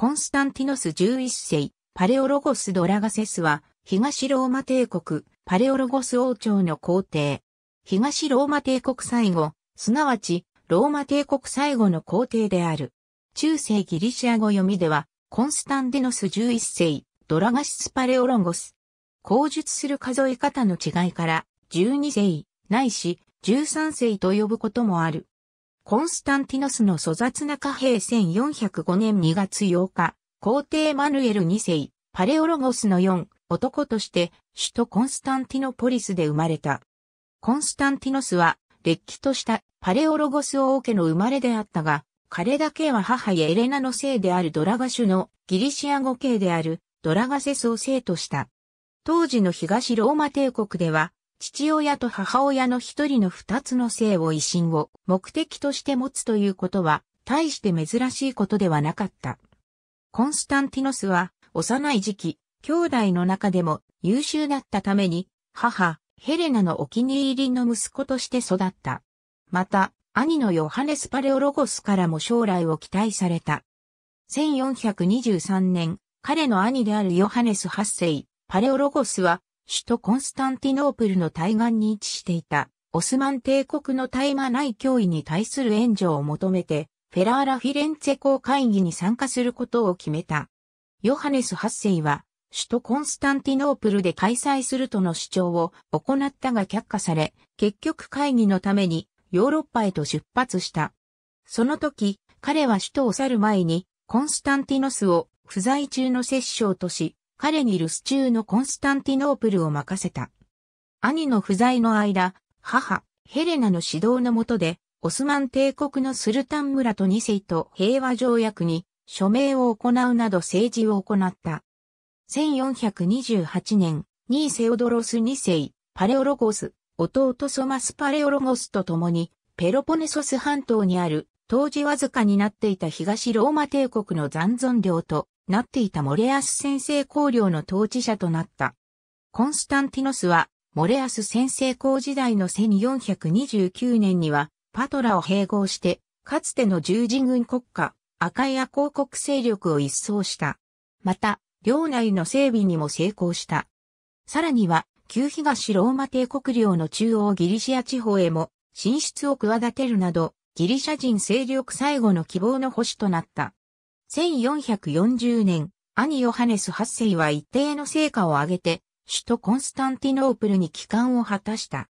コンスタンティノス11世、パレオロゴス・ドラガセスは、東ローマ帝国、パレオロゴス王朝の皇帝。東ローマ帝国最後、すなわち、ローマ帝国最後の皇帝である。中世ギリシア語読みでは、コンスタンティノス11世、ドラガシス・パレオロゴス。口述する数え方の違いから、12世、ないし、13世と呼ぶこともある。コンスタンティノスの粗雑な貨幣1405年2月8日、皇帝マヌエル2世、パレオロゴスの4、男として首都コンスタンティノポリスで生まれた。コンスタンティノスは、劣気としたパレオロゴス王家の生まれであったが、彼だけは母やエレナの姓であるドラガ種のギリシア語系であるドラガセスを生とした。当時の東ローマ帝国では父親と母親の一人の二つの性を維新を目的として持つということは、大して珍しいことではなかった。コンスタンティノスは、幼い時期、兄弟の中でも優秀だったために、母、ヘレナのお気に入りの息子として育った。また、兄のヨハネス・パレオロゴスからも将来を期待された。1423年、彼の兄であるヨハネス8世、パレオロゴスは首都コンスタンティノープルの対岸に位置していた、オスマン帝国の大麻内脅威に対する援助を求めて、フェラーラ・フィレンツェ公会議に参加することを決めた。ヨハネス8世は、首都コンスタンティノープルで開催するとの主張を行ったが却下され、結局会議のためにヨーロッパへと出発した。その時、彼は首都を去る前に、コンスタンティノスを不在中の摂政とし、彼に留守中のコンスタンティノープルを任せた。兄の不在の間、母、ヘレナの指導の下で、オスマン帝国のスルタン村と二世と平和条約に署名を行うなど政治を行った。1428年、ニーセオドロス二世、パレオロゴス、弟ソマス・パレオロゴスと共に、ペロポネソス半島にある、当時わずかになっていた東ローマ帝国の残存領と、なっていたモレアス先制公領の統治者となった。コンスタンティノスは、モレアス先制公時代の1429年には、パトラを併合して、かつての十字軍国家、赤い亜公国勢力を一掃した。また、領内の整備にも成功した。さらには、旧東ローマ帝国領の中央ギリシア地方へも進出を企てるなど、ギリシャ人勢力最後の希望の星となった。1440年、兄ヨハネス8世は一定の成果を上げて、首都コンスタンティノープルに帰還を果たした。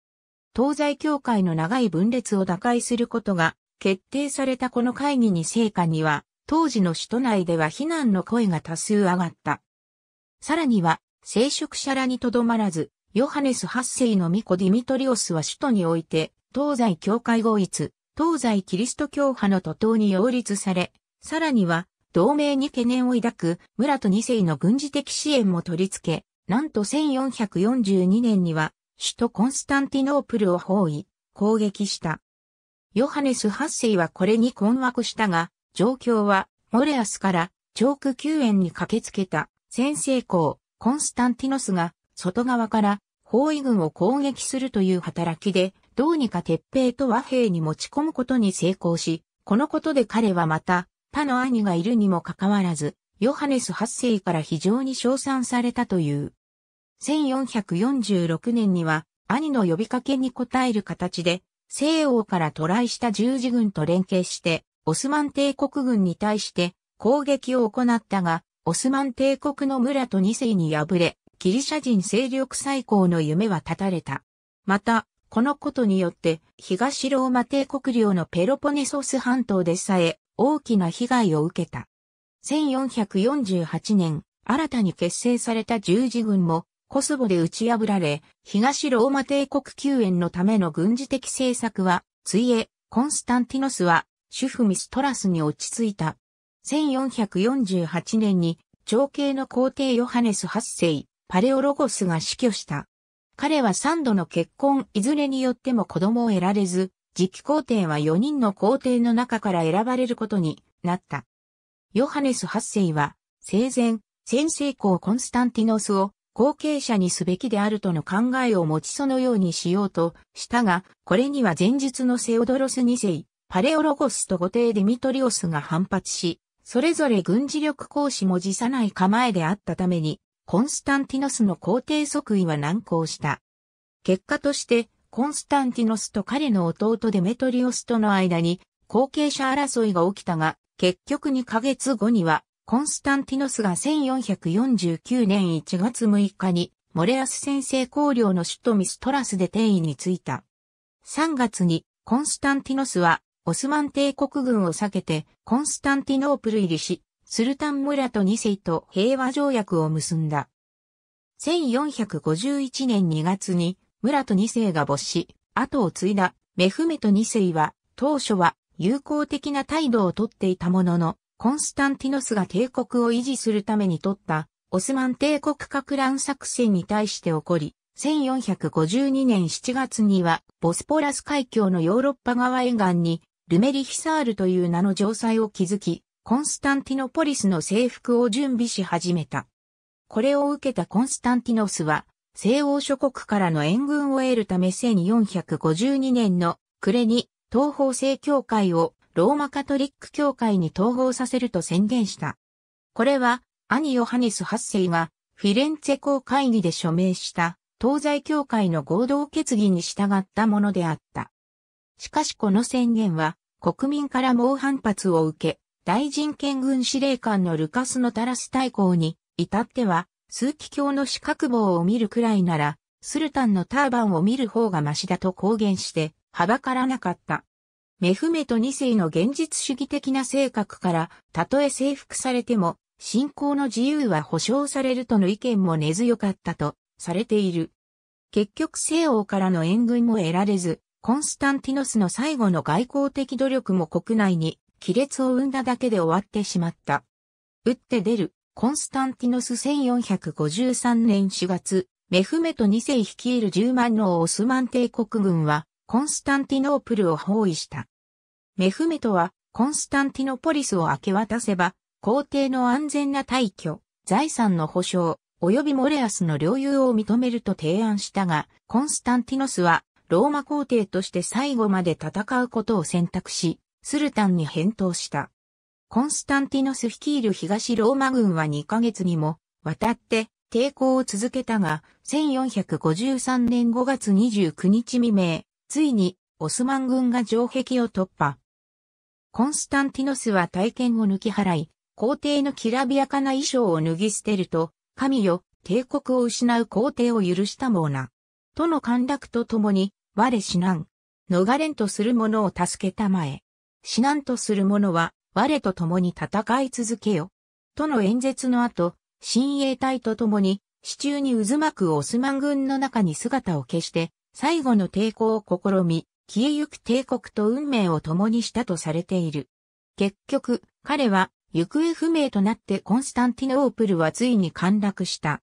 東西教会の長い分裂を打開することが決定されたこの会議に成果には、当時の首都内では非難の声が多数上がった。さらには、聖職者らにとどまらず、ヨハネス8世の巫女ディミトリオスは首都において、東西教会合一、東西キリスト教派の徒党に擁立され、さらには、同盟に懸念を抱く村と二世の軍事的支援も取り付け、なんと1442年には首都コンスタンティノープルを包囲、攻撃した。ヨハネス八世はこれに困惑したが、状況はモレアスから長区救援に駆けつけた先制校コンスタンティノスが外側から包囲軍を攻撃するという働きで、どうにか鉄兵と和平に持ち込むことに成功し、このことで彼はまた他の兄がいるにもかかわらず、ヨハネス8世から非常に称賛されたという。1446年には、兄の呼びかけに応える形で、西欧から渡来した十字軍と連携して、オスマン帝国軍に対して攻撃を行ったが、オスマン帝国の村と2世に敗れ、ギリシャ人勢力再興の夢は絶たれた。また、このことによって、東ローマ帝国領のペロポネソス半島でさえ、大きな被害を受けた。1448年、新たに結成された十字軍も、コスボで打ち破られ、東ローマ帝国救援のための軍事的政策は、ついえ、コンスタンティノスは、主婦ミストラスに落ち着いた。1448年に、長兄の皇帝ヨハネス8世、パレオロゴスが死去した。彼は3度の結婚いずれによっても子供を得られず、次期皇帝は4人の皇帝の中から選ばれることになった。ヨハネス8世は、生前、先生公コンスタンティノスを後継者にすべきであるとの考えを持ちそのようにしようとしたが、これには前述のセオドロス2世、パレオロゴスと後帝デミトリオスが反発し、それぞれ軍事力行使も辞さない構えであったために、コンスタンティノスの皇帝即位は難航した。結果として、コンスタンティノスと彼の弟デメトリオスとの間に後継者争いが起きたが、結局2ヶ月後には、コンスタンティノスが1449年1月6日に、モレアス先生公領の首都ミストラスで定位についた。3月に、コンスタンティノスは、オスマン帝国軍を避けて、コンスタンティノープル入りし、スルタンムラと2世と平和条約を結んだ。1451年2月に、村と二世が没し、後を継いだメフメト二世は、当初は友好的な態度をとっていたものの、コンスタンティノスが帝国を維持するために取ったオスマン帝国か乱作戦に対して起こり、1452年7月には、ボスポラス海峡のヨーロッパ側沿岸に、ルメリヒサールという名の城塞を築き、コンスタンティノポリスの征服を準備し始めた。これを受けたコンスタンティノスは、西欧諸国からの援軍を得るため1452年の暮れに東方正教会をローマカトリック教会に統合させると宣言した。これは兄ヨハネス8世がフィレンツェ公会議で署名した東西教会の合同決議に従ったものであった。しかしこの宣言は国民から猛反発を受け、大人権軍司令官のルカスのタラス大公に至っては数奇鏡の四角棒を見るくらいなら、スルタンのターバンを見る方がマシだと公言して、はばからなかった。メフメト二世の現実主義的な性格から、たとえ征服されても、信仰の自由は保障されるとの意見も根強かったと、されている。結局西欧からの援軍も得られず、コンスタンティノスの最後の外交的努力も国内に亀裂を生んだだけで終わってしまった。打って出る、コンスタンティノス1453年4月、メフメト2世率いる10万のオスマン帝国軍は、コンスタンティノープルを包囲した。メフメトは、コンスタンティノポリスを明け渡せば、皇帝の安全な退去、財産の保障、及びモレアスの領有を認めると提案したが、コンスタンティノスは、ローマ皇帝として最後まで戦うことを選択し、スルタンに返答した。コンスタンティノス率いる東ローマ軍は2ヶ月にも渡って抵抗を続けたが、1453年5月29日未明、ついにオスマン軍が城壁を突破。コンスタンティノスは体験を抜き払い、皇帝のきらびやかな衣装を脱ぎ捨てると、神よ、帝国を失う皇帝を許したもうな。との陥落とともに、我死難。逃れんとする者を助けたまえ。死難とする者は、我と共に戦い続けよ。との演説の後、親衛隊と共に、市中に渦巻くオスマン軍の中に姿を消して、最後の抵抗を試み、消えゆく帝国と運命を共にしたとされている。結局、彼は行方不明となってコンスタンティノープルはついに陥落した。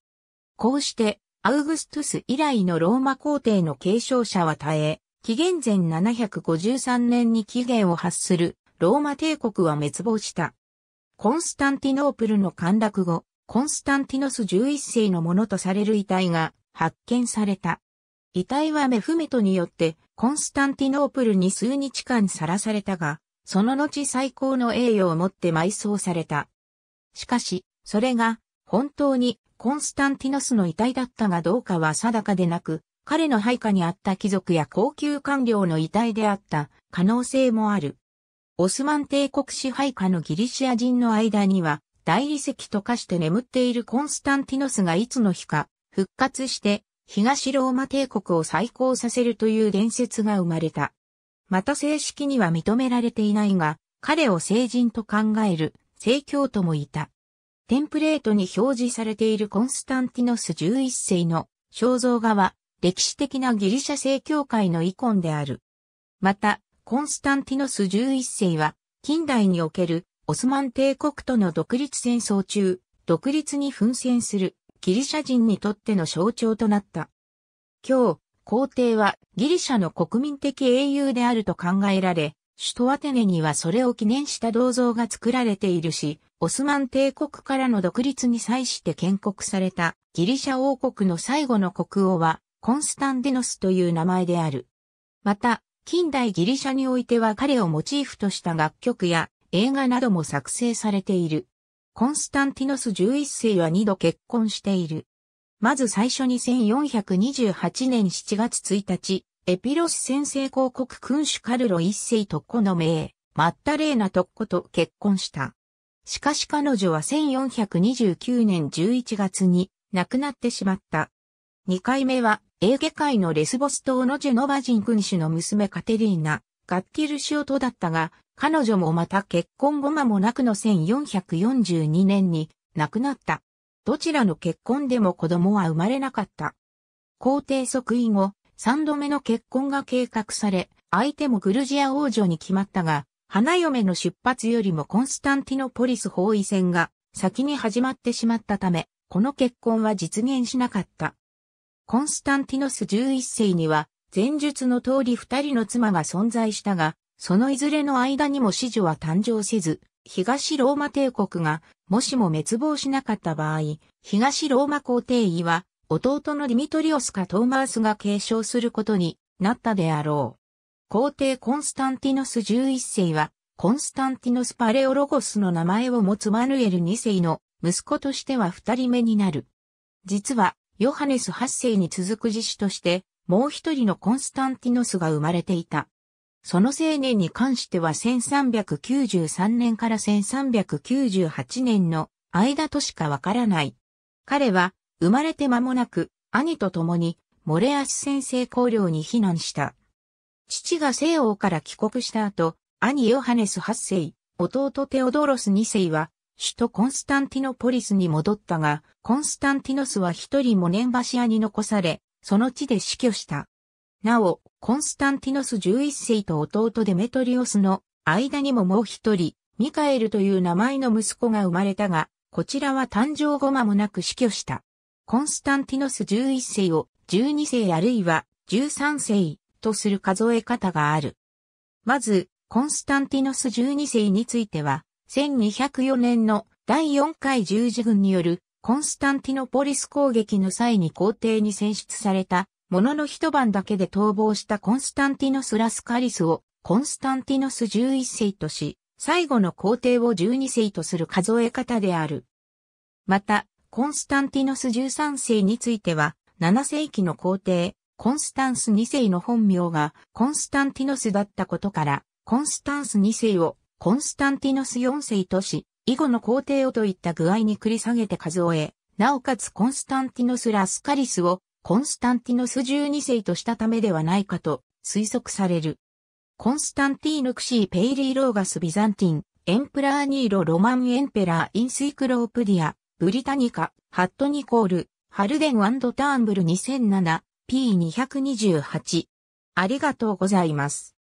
こうして、アウグストゥス以来のローマ皇帝の継承者は絶え、紀元前753年に期限を発するローマ帝国は滅亡した。コンスタンティノープルの陥落後、コンスタンティノス11世のものとされる遺体が発見された。遺体はメフメトによってコンスタンティノープルに数日間さらされたが、その後最高の栄誉をもって埋葬された。しかし、それが本当にコンスタンティノスの遺体だったがどうかは定かでなく、彼の配下にあった貴族や高級官僚の遺体であった可能性もある。オスマン帝国支配下のギリシア人の間には、大理石と化して眠っているコンスタンティノスがいつの日か復活して東ローマ帝国を再興させるという伝説が生まれた。また正式には認められていないが、彼を聖人と考える聖教徒もいた。テンプレートに表示されているコンスタンティノス11世の肖像画は歴史的なギリシャ正教会のイコンである。また、コンスタンティノス11世は、近代におけるオスマン帝国との独立戦争中、独立に奮戦するギリシャ人にとっての象徴となった。今日、皇帝はギリシャの国民的英雄であると考えられ、首都アテネにはそれを記念した銅像が作られているし、オスマン帝国からの独立に際して建国されたギリシャ王国の最後の国王はコンスタンディノスという名前である。また、近代ギリシャにおいては彼をモチーフとした楽曲や映画なども作成されている。コンスタンティノス11世は2度結婚している。まず最初に1428年7月1日、エピロス先制広告君主カルロ一世特攻の名、マッタレーナ特攻と結婚した。しかし彼女は1429年11月に亡くなってしまった。二回目は、エーゲ海のレスボス島のジェノバ人君主の娘カテリーナ、ガッキルシオトだったが、彼女もまた結婚後間もなくの1442年に亡くなった。どちらの結婚でも子供は生まれなかった。皇帝即位後、三度目の結婚が計画され、相手もグルジア王女に決まったが、花嫁の出発よりもコンスタンティノポリス包囲戦が先に始まってしまったため、この結婚は実現しなかった。コンスタンティノス11世には、前述の通り二人の妻が存在したが、そのいずれの間にも子女は誕生せず、東ローマ帝国が、もしも滅亡しなかった場合、東ローマ皇帝位は、弟のディミトリオスかトーマースが継承することになったであろう。皇帝コンスタンティノス11世は、コンスタンティノス・パレオロゴスの名前を持つマヌエル2世の息子としては二人目になる。実は、ヨハネス8世に続く自主として、もう一人のコンスタンティノスが生まれていた。その青年に関しては1393年から1398年の間としかわからない。彼は生まれて間もなく兄と共にモレアス先生公領に避難した。父が西欧から帰国した後、兄ヨハネス8世、弟テオドロス2世は首都コンスタンティノポリスに戻ったが、コンスタンティノスは一人モネンバシアに残され、その地で死去した。なお、コンスタンティノス11世と弟デメトリオスの間にももう一人、ミカエルという名前の息子が生まれたが、こちらは誕生後間もなく死去した。コンスタンティノス11世を12世あるいは13世とする数え方がある。まず、コンスタンティノス12世については、1204年の第4回十字軍によるコンスタンティノポリス攻撃の際に皇帝に選出された、ものの一晩だけで逃亡したコンスタンティノス・ラスカリスをコンスタンティノス11世とし、最後の皇帝を12世とする数え方である。また、コンスタンティノス13世については、7世紀の皇帝、コンスタンス2世の本名がコンスタンティノスだったことから、コンスタンス2世をコンスタンティノス4世とし、以後の皇帝をといった具合に繰り下げて数を得、なおかつコンスタンティノス・ラスカリスをコンスタンティノス12世としたためではないかと推測される。コンスタンティーヌ・クシー・ペイリー・ローガス・ビザンティン、エンプラー・ニーロ・ロマン・エンペラー・インスイクロープディア、ブリタニカ、ハット・ニコール、ハルデン・ターンブル 2007P228。ありがとうございます。